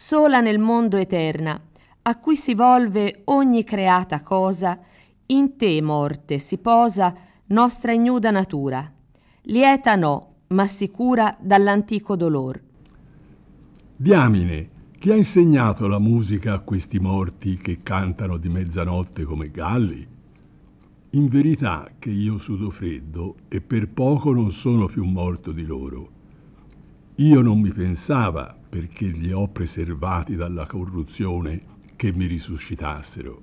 sola nel mondo eterna, a cui si volve ogni creata cosa, in te, morte, si posa nostra ignuda natura, lieta no, ma sicura dall'antico dolor. Diamine, chi ha insegnato la musica a questi morti che cantano di mezzanotte come galli? In verità che io sudo freddo e per poco non sono più morto di loro. Io non mi pensava, perché li ho preservati dalla corruzione che mi risuscitassero.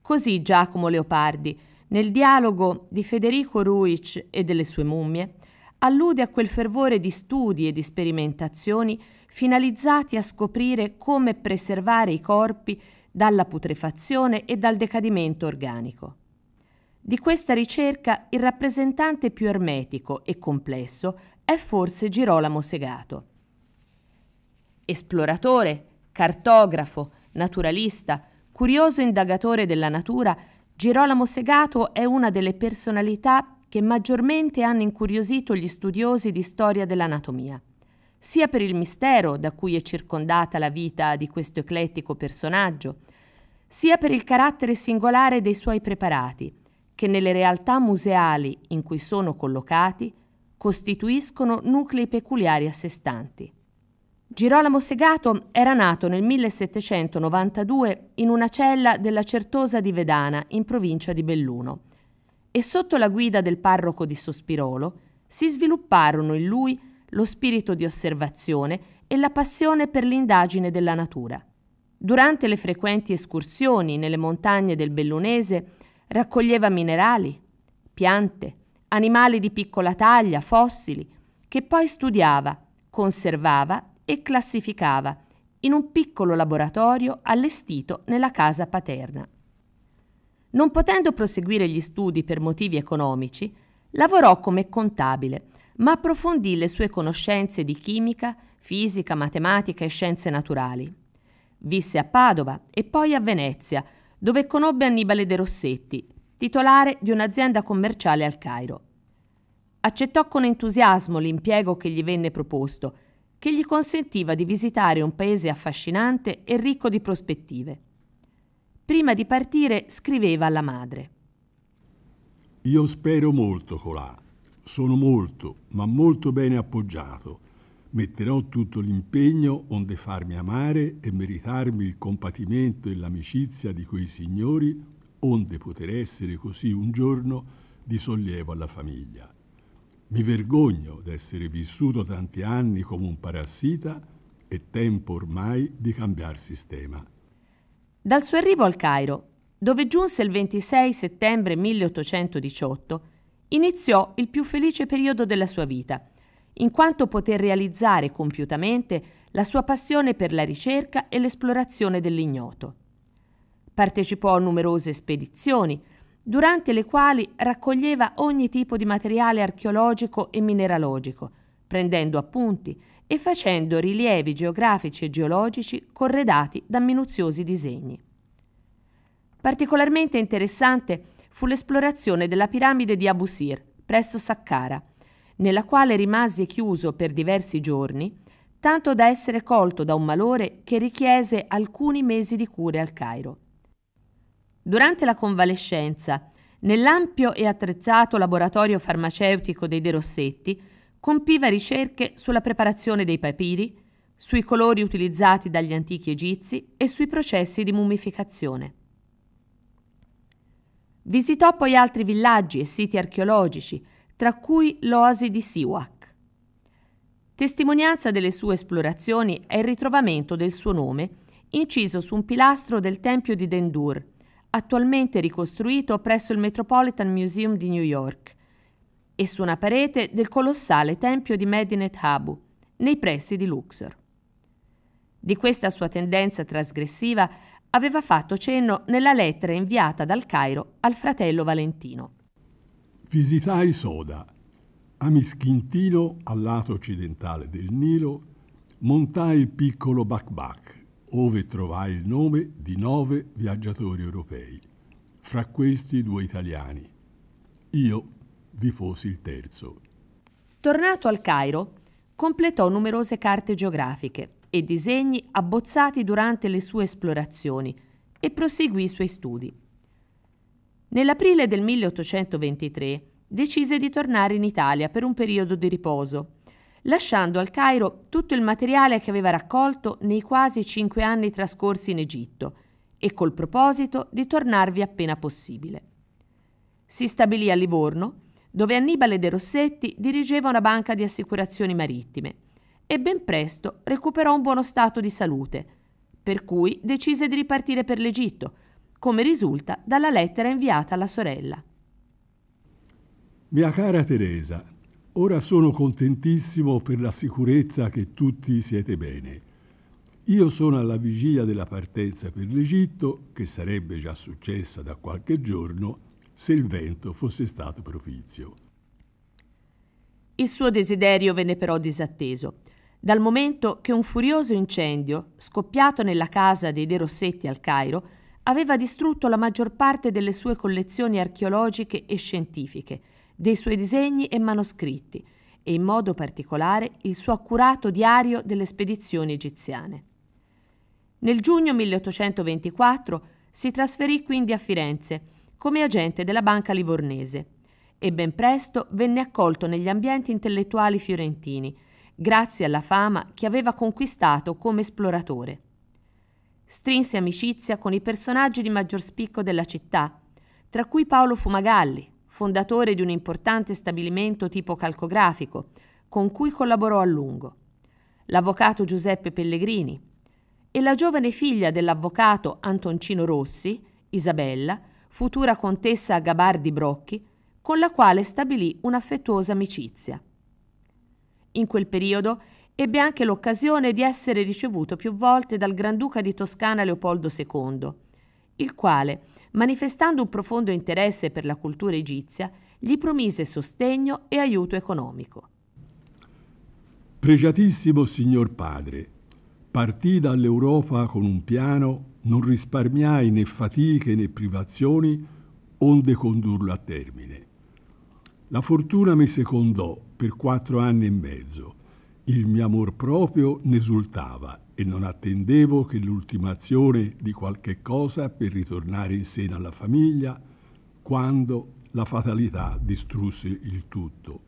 Così Giacomo Leopardi, nel dialogo di Federico Ruic e delle sue mummie, allude a quel fervore di studi e di sperimentazioni finalizzati a scoprire come preservare i corpi dalla putrefazione e dal decadimento organico. Di questa ricerca il rappresentante più ermetico e complesso è forse Girolamo Segato Esploratore, cartografo, naturalista, curioso indagatore della natura, Girolamo Segato è una delle personalità che maggiormente hanno incuriosito gli studiosi di storia dell'anatomia, sia per il mistero da cui è circondata la vita di questo eclettico personaggio, sia per il carattere singolare dei suoi preparati, che nelle realtà museali in cui sono collocati costituiscono nuclei peculiari a sé stanti. Girolamo Segato era nato nel 1792 in una cella della Certosa di Vedana, in provincia di Belluno, e sotto la guida del parroco di Sospirolo si svilupparono in lui lo spirito di osservazione e la passione per l'indagine della natura. Durante le frequenti escursioni nelle montagne del Bellunese raccoglieva minerali, piante, animali di piccola taglia, fossili, che poi studiava, conservava e classificava in un piccolo laboratorio allestito nella casa paterna. Non potendo proseguire gli studi per motivi economici, lavorò come contabile, ma approfondì le sue conoscenze di chimica, fisica, matematica e scienze naturali. Visse a Padova e poi a Venezia, dove conobbe Annibale De Rossetti, titolare di un'azienda commerciale al Cairo. Accettò con entusiasmo l'impiego che gli venne proposto, che gli consentiva di visitare un paese affascinante e ricco di prospettive. Prima di partire scriveva alla madre. Io spero molto, Colà. Sono molto, ma molto bene appoggiato. Metterò tutto l'impegno onde farmi amare e meritarmi il compatimento e l'amicizia di quei signori, onde poter essere così un giorno di sollievo alla famiglia. Mi vergogno d'essere vissuto tanti anni come un parassita e tempo ormai di cambiare sistema. Dal suo arrivo al Cairo, dove giunse il 26 settembre 1818, iniziò il più felice periodo della sua vita, in quanto poté realizzare compiutamente la sua passione per la ricerca e l'esplorazione dell'ignoto. Partecipò a numerose spedizioni, durante le quali raccoglieva ogni tipo di materiale archeologico e mineralogico, prendendo appunti e facendo rilievi geografici e geologici corredati da minuziosi disegni. Particolarmente interessante fu l'esplorazione della piramide di Abusir, presso Saqqara, nella quale rimase chiuso per diversi giorni, tanto da essere colto da un malore che richiese alcuni mesi di cure al Cairo. Durante la convalescenza, nell'ampio e attrezzato laboratorio farmaceutico dei De Rossetti, compiva ricerche sulla preparazione dei papiri, sui colori utilizzati dagli antichi egizi e sui processi di mummificazione. Visitò poi altri villaggi e siti archeologici, tra cui l'oasi di Siwak. Testimonianza delle sue esplorazioni è il ritrovamento del suo nome inciso su un pilastro del tempio di Dendur, attualmente ricostruito presso il Metropolitan Museum di New York e su una parete del colossale tempio di Medinet Habu, nei pressi di Luxor. Di questa sua tendenza trasgressiva aveva fatto cenno nella lettera inviata dal Cairo al fratello Valentino. Visitai Soda, a Mischintino, al lato occidentale del Nilo, montai il piccolo Bakbak, ove trovai il nome di nove viaggiatori europei, fra questi due italiani. Io vi fossi il terzo. Tornato al Cairo, completò numerose carte geografiche e disegni abbozzati durante le sue esplorazioni e proseguì i suoi studi. Nell'aprile del 1823 decise di tornare in Italia per un periodo di riposo lasciando al Cairo tutto il materiale che aveva raccolto nei quasi cinque anni trascorsi in Egitto e col proposito di tornarvi appena possibile. Si stabilì a Livorno, dove Annibale De Rossetti dirigeva una banca di assicurazioni marittime e ben presto recuperò un buono stato di salute, per cui decise di ripartire per l'Egitto, come risulta dalla lettera inviata alla sorella. Mia cara Teresa, Ora sono contentissimo per la sicurezza che tutti siete bene. Io sono alla vigilia della partenza per l'Egitto, che sarebbe già successa da qualche giorno se il vento fosse stato propizio. Il suo desiderio venne però disatteso, dal momento che un furioso incendio, scoppiato nella casa dei De Rossetti al Cairo, aveva distrutto la maggior parte delle sue collezioni archeologiche e scientifiche, dei suoi disegni e manoscritti e in modo particolare il suo accurato diario delle spedizioni egiziane. Nel giugno 1824 si trasferì quindi a Firenze come agente della Banca Livornese e ben presto venne accolto negli ambienti intellettuali fiorentini, grazie alla fama che aveva conquistato come esploratore. Strinse amicizia con i personaggi di maggior spicco della città, tra cui Paolo Fumagalli, fondatore di un importante stabilimento tipo calcografico, con cui collaborò a lungo, l'avvocato Giuseppe Pellegrini e la giovane figlia dell'avvocato Antoncino Rossi, Isabella, futura contessa Gabardi Brocchi, con la quale stabilì un'affettuosa amicizia. In quel periodo ebbe anche l'occasione di essere ricevuto più volte dal Granduca di Toscana Leopoldo II, il quale, manifestando un profondo interesse per la cultura egizia, gli promise sostegno e aiuto economico. Pregiatissimo signor padre, partì dall'Europa con un piano, non risparmiai né fatiche né privazioni, onde condurlo a termine. La fortuna mi secondò per quattro anni e mezzo il mio amor proprio ne esultava e non attendevo che l'ultimazione di qualche cosa per ritornare in seno alla famiglia, quando la fatalità distrusse il tutto.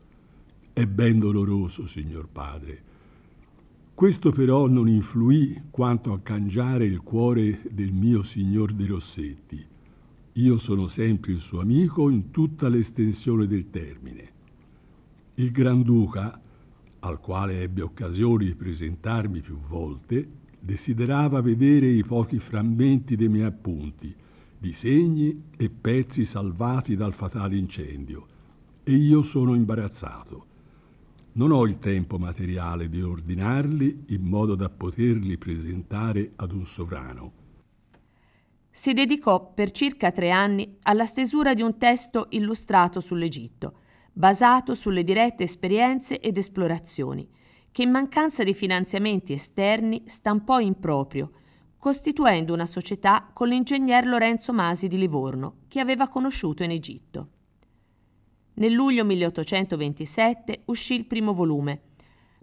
È ben doloroso, signor padre. Questo però non influì quanto a cangiare il cuore del mio signor De Rossetti. Io sono sempre il suo amico in tutta l'estensione del termine. Il Granduca, al quale ebbe occasione di presentarmi più volte, desiderava vedere i pochi frammenti dei miei appunti, disegni e pezzi salvati dal fatale incendio, e io sono imbarazzato. Non ho il tempo materiale di ordinarli in modo da poterli presentare ad un sovrano. Si dedicò per circa tre anni alla stesura di un testo illustrato sull'Egitto, basato sulle dirette esperienze ed esplorazioni, che in mancanza di finanziamenti esterni stampò in proprio, costituendo una società con l'ingegner Lorenzo Masi di Livorno, che aveva conosciuto in Egitto. Nel luglio 1827 uscì il primo volume,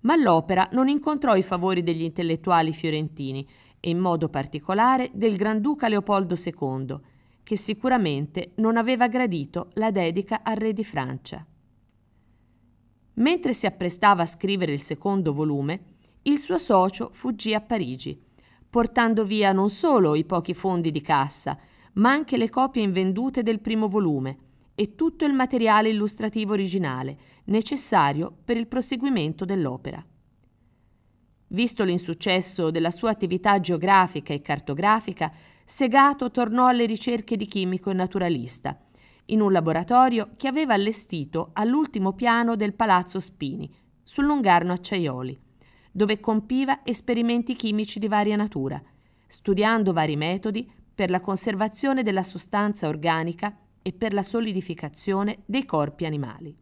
ma l'opera non incontrò i favori degli intellettuali fiorentini e in modo particolare del Granduca Leopoldo II, che sicuramente non aveva gradito la dedica al re di Francia. Mentre si apprestava a scrivere il secondo volume, il suo socio fuggì a Parigi, portando via non solo i pochi fondi di cassa, ma anche le copie invendute del primo volume e tutto il materiale illustrativo originale necessario per il proseguimento dell'opera. Visto l'insuccesso della sua attività geografica e cartografica, Segato tornò alle ricerche di chimico e naturalista – in un laboratorio che aveva allestito all'ultimo piano del Palazzo Spini, sul Lungarno Acciaioli, dove compiva esperimenti chimici di varia natura, studiando vari metodi per la conservazione della sostanza organica e per la solidificazione dei corpi animali.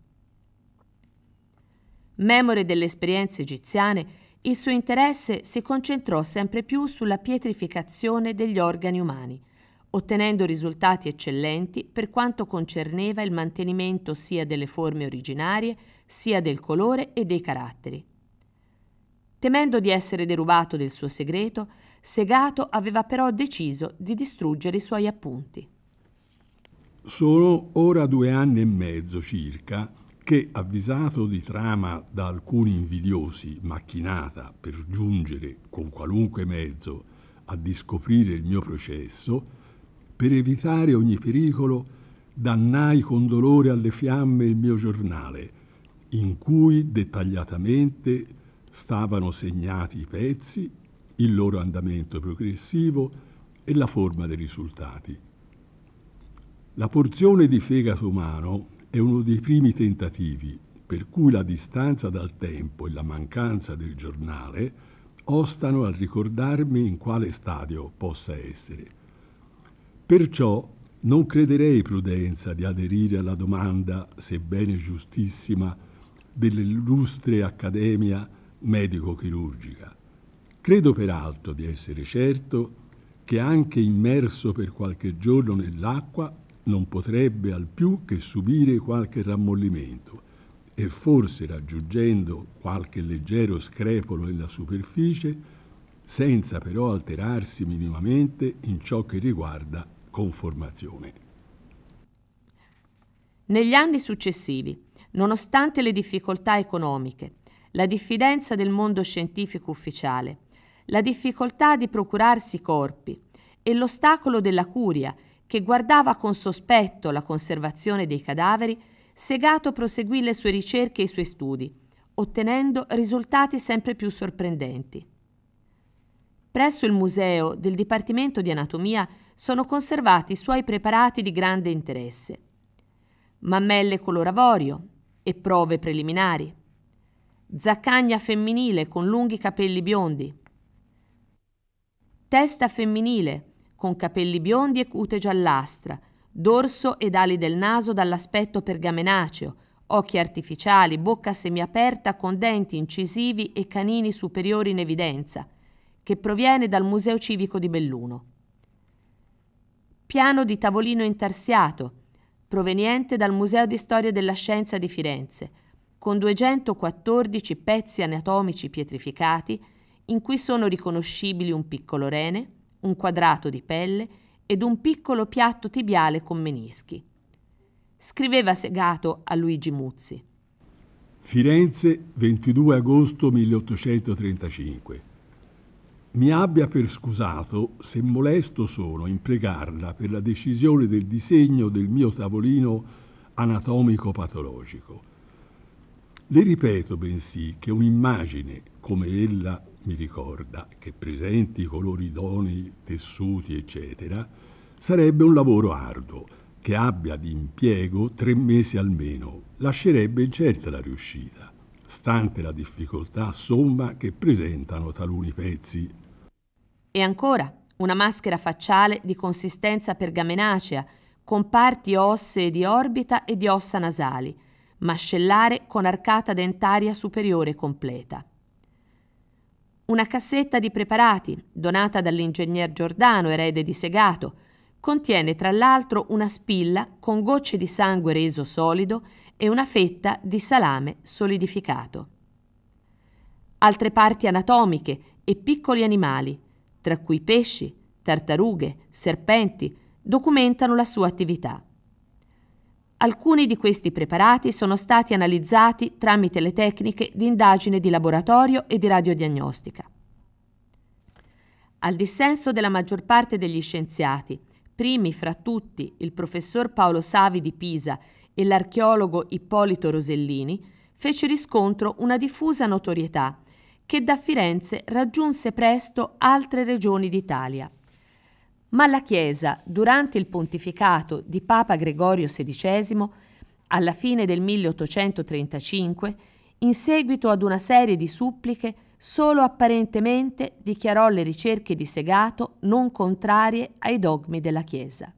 Memore delle esperienze egiziane, il suo interesse si concentrò sempre più sulla pietrificazione degli organi umani, ottenendo risultati eccellenti per quanto concerneva il mantenimento sia delle forme originarie, sia del colore e dei caratteri. Temendo di essere derubato del suo segreto, Segato aveva però deciso di distruggere i suoi appunti. Sono ora due anni e mezzo circa che, avvisato di trama da alcuni invidiosi, macchinata per giungere con qualunque mezzo a discoprire il mio processo, per evitare ogni pericolo, dannai con dolore alle fiamme il mio giornale, in cui dettagliatamente stavano segnati i pezzi, il loro andamento progressivo e la forma dei risultati. La porzione di fegato umano è uno dei primi tentativi, per cui la distanza dal tempo e la mancanza del giornale ostano al ricordarmi in quale stadio possa essere. Perciò non crederei prudenza di aderire alla domanda, sebbene giustissima, dell'illustre accademia medico-chirurgica. Credo peraltro di essere certo che anche immerso per qualche giorno nell'acqua non potrebbe al più che subire qualche rammollimento e forse raggiungendo qualche leggero screpolo nella superficie, senza però alterarsi minimamente in ciò che riguarda conformazione. Negli anni successivi, nonostante le difficoltà economiche, la diffidenza del mondo scientifico ufficiale, la difficoltà di procurarsi corpi e l'ostacolo della curia che guardava con sospetto la conservazione dei cadaveri, Segato proseguì le sue ricerche e i suoi studi, ottenendo risultati sempre più sorprendenti. Presso il museo del Dipartimento di Anatomia sono conservati i suoi preparati di grande interesse. Mammelle color avorio e prove preliminari. Zaccagna femminile con lunghi capelli biondi. Testa femminile con capelli biondi e cute giallastra, dorso ed ali del naso dall'aspetto pergamenaceo, occhi artificiali, bocca semiaperta con denti incisivi e canini superiori in evidenza – che proviene dal Museo Civico di Belluno. Piano di tavolino intarsiato, proveniente dal Museo di Storia della Scienza di Firenze, con 214 pezzi anatomici pietrificati in cui sono riconoscibili un piccolo rene, un quadrato di pelle ed un piccolo piatto tibiale con menischi. Scriveva Segato a Luigi Muzzi. Firenze, 22 agosto 1835 mi abbia per scusato se molesto sono in pregarla per la decisione del disegno del mio tavolino anatomico-patologico. Le ripeto bensì che un'immagine, come ella mi ricorda, che presenti colori idonei, tessuti, eccetera, sarebbe un lavoro arduo, che abbia di impiego tre mesi almeno, lascerebbe incerta la riuscita, stante la difficoltà somma che presentano taluni pezzi e ancora, una maschera facciale di consistenza pergamenacea, con parti ossee di orbita e di ossa nasali, mascellare con arcata dentaria superiore completa. Una cassetta di preparati, donata dall'ingegner Giordano, erede di Segato, contiene tra l'altro una spilla con gocce di sangue reso solido e una fetta di salame solidificato. Altre parti anatomiche e piccoli animali, tra cui pesci, tartarughe, serpenti, documentano la sua attività. Alcuni di questi preparati sono stati analizzati tramite le tecniche di indagine di laboratorio e di radiodiagnostica. Al dissenso della maggior parte degli scienziati, primi fra tutti il professor Paolo Savi di Pisa e l'archeologo Ippolito Rosellini, fece riscontro una diffusa notorietà che da Firenze raggiunse presto altre regioni d'Italia. Ma la Chiesa, durante il pontificato di Papa Gregorio XVI, alla fine del 1835, in seguito ad una serie di suppliche, solo apparentemente dichiarò le ricerche di Segato non contrarie ai dogmi della Chiesa.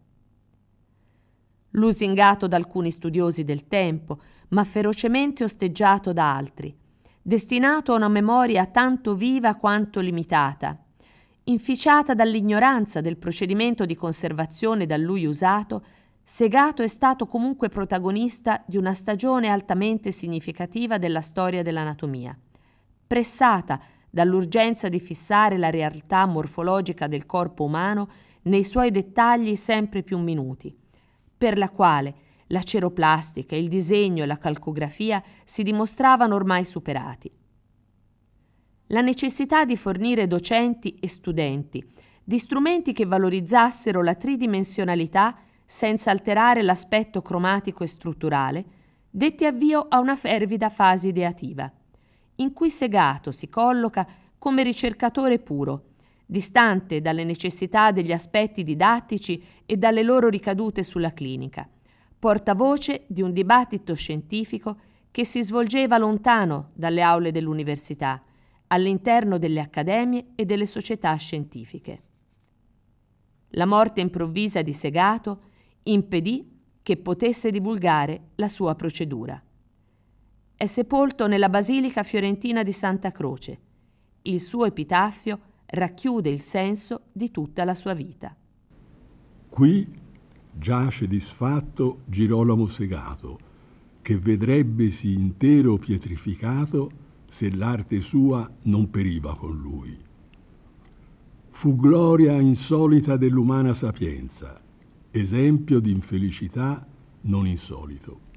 Lusingato da alcuni studiosi del tempo, ma ferocemente osteggiato da altri, destinato a una memoria tanto viva quanto limitata, inficiata dall'ignoranza del procedimento di conservazione da lui usato, Segato è stato comunque protagonista di una stagione altamente significativa della storia dell'anatomia. Pressata dall'urgenza di fissare la realtà morfologica del corpo umano nei suoi dettagli sempre più minuti, per la quale la ceroplastica, il disegno e la calcografia si dimostravano ormai superati. La necessità di fornire docenti e studenti di strumenti che valorizzassero la tridimensionalità senza alterare l'aspetto cromatico e strutturale, dette avvio a una fervida fase ideativa, in cui Segato si colloca come ricercatore puro, distante dalle necessità degli aspetti didattici e dalle loro ricadute sulla clinica portavoce di un dibattito scientifico che si svolgeva lontano dalle aule dell'università, all'interno delle accademie e delle società scientifiche. La morte improvvisa di Segato impedì che potesse divulgare la sua procedura. È sepolto nella Basilica fiorentina di Santa Croce. Il suo epitaffio racchiude il senso di tutta la sua vita. Qui giace disfatto Girolamo Segato, che vedrebbesi intero pietrificato se l'arte sua non periva con lui. Fu gloria insolita dell'umana sapienza, esempio di infelicità non insolito.